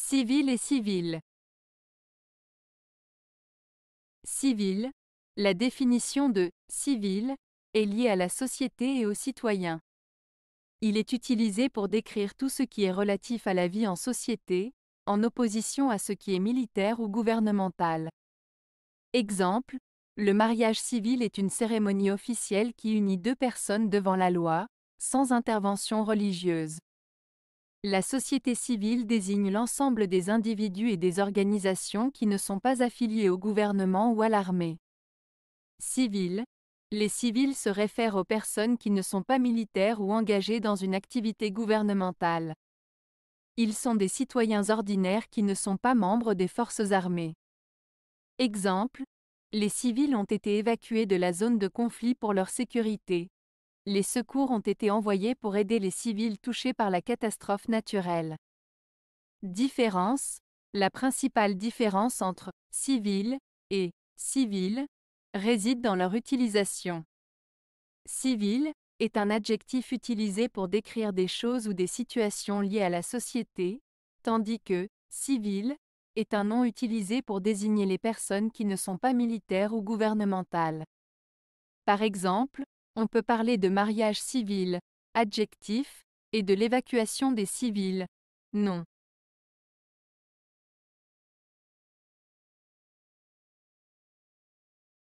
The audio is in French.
Civil et civil. Civil. La définition de civil est liée à la société et aux citoyens. Il est utilisé pour décrire tout ce qui est relatif à la vie en société, en opposition à ce qui est militaire ou gouvernemental. Exemple, le mariage civil est une cérémonie officielle qui unit deux personnes devant la loi, sans intervention religieuse. La société civile désigne l'ensemble des individus et des organisations qui ne sont pas affiliés au gouvernement ou à l'armée. Civils. Les civils se réfèrent aux personnes qui ne sont pas militaires ou engagées dans une activité gouvernementale. Ils sont des citoyens ordinaires qui ne sont pas membres des forces armées. Exemple. Les civils ont été évacués de la zone de conflit pour leur sécurité les secours ont été envoyés pour aider les civils touchés par la catastrophe naturelle. Différence La principale différence entre civil et civil réside dans leur utilisation. Civil est un adjectif utilisé pour décrire des choses ou des situations liées à la société, tandis que civil est un nom utilisé pour désigner les personnes qui ne sont pas militaires ou gouvernementales. Par exemple, on peut parler de mariage civil, adjectif, et de l'évacuation des civils. Non.